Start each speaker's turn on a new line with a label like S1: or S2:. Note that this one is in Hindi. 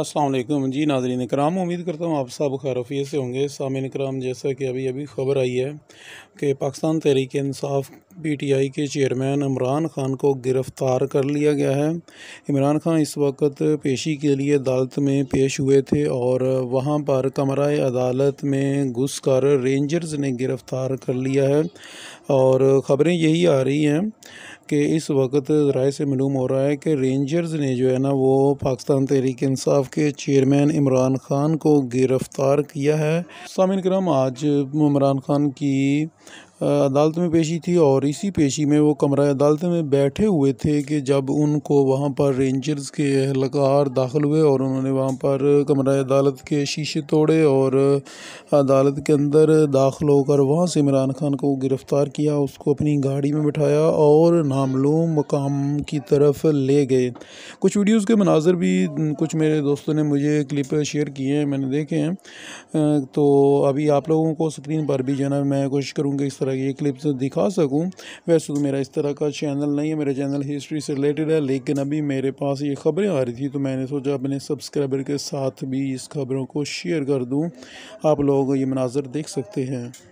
S1: असलम जी नाजरीन कराम उम्मीद करता हूँ आप सब खैरफियत से होंगे सामिन कराम जैसा कि अभी अभी ख़बर आई है कि पाकिस्तान तहरीक इंसाफ पीटीआई के चेयरमैन इमरान खान को गिरफ़्तार कर लिया गया है इमरान खान इस वक्त पेशी के लिए अदालत में पेश हुए थे और वहां पर कमरा अदालत में घुस कर रेंजर्स ने गिरफ़्तार कर लिया है और ख़बरें यही आ रही हैं कि इस वक्त राय से मलूम हो रहा है कि रेंजर्स ने जो है ना वो पाकिस्तान तहरीक इंसाफ के चेयरमैन इमरान खान को गिरफ़्तार किया है सामिन कराम आज इमरान खान की अदालत में पेशी थी और इसी पेशी में वो कमरा अदालत में बैठे हुए थे कि जब उनको वहाँ पर रेंजर्स के एहलकार दाखिल हुए और उन्होंने वहाँ पर कमरा अदालत के शीशे तोड़े और अदालत के अंदर दाखिल होकर वहाँ से इमरान खान को गिरफ़्तार किया उसको अपनी गाड़ी में बिठाया और नामलूम मकाम की तरफ ले गए कुछ वीडियोज़ के मनाजर भी कुछ मेरे दोस्तों ने मुझे क्लिप शेयर किए हैं मैंने देखे हैं तो अभी आप लोगों को स्क्रीन पर भी जो है मैं कोशिश करूँगा इस तरह तरह की क्लिप्स दिखा सकूँ वैसे तो मेरा इस तरह का चैनल नहीं है मेरा चैनल हिस्ट्री से रिलेटेड है लेकिन अभी मेरे पास ये खबरें आ रही थी तो मैंने सोचा अपने सब्सक्राइबर के साथ भी इस खबरों को शेयर कर दूँ आप लोग ये मनाजर देख सकते हैं